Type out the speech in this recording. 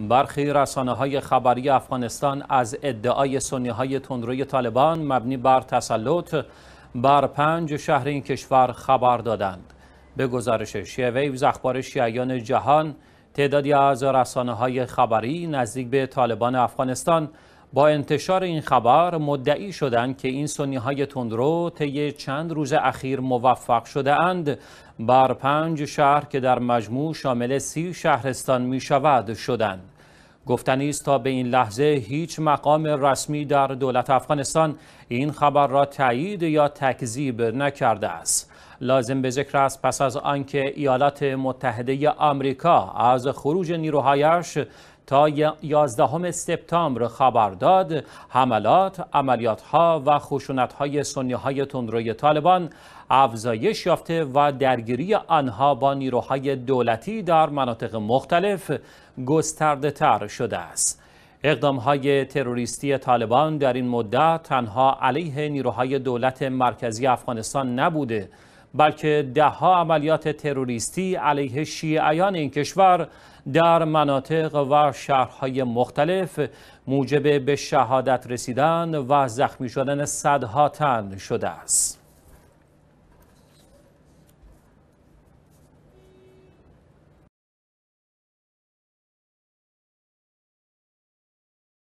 برخی رسانه های خبری افغانستان از ادعای سنی های تندروی طالبان مبنی بر تسلط بر پنج شهر این کشور خبر دادند. به گزارش شیویوز اخبار شیعیان جهان تعدادی از رسانه های خبری نزدیک به طالبان افغانستان با انتشار این خبر مدعی شدند که این سنی های تندرو طی چند روز اخیر موفق شده اند بر پنج شهر که در مجموع شامل سی شهرستان می شود شدند. گفتنی است تا به این لحظه هیچ مقام رسمی در دولت افغانستان این خبر را تایید یا تکذیب نکرده است. لازم به ذکر است پس از آنکه ایالات متحده آمریکا از خروج نیروهایش تا 11 سپتامبر خبر داد حملات، ها و خشونتهای های تندروی طالبان افزایش یافته و درگیری آنها با نیروهای دولتی در مناطق مختلف گسترده تر شده است. اقدام های تروریستی طالبان در این مدت تنها علیه نیروهای دولت مرکزی افغانستان نبوده بلکه دهها عملیات تروریستی علیه شیعیان این کشور در مناطق و شهرهای مختلف موجب به شهادت رسیدن و زخمی شدن صدها تن شده است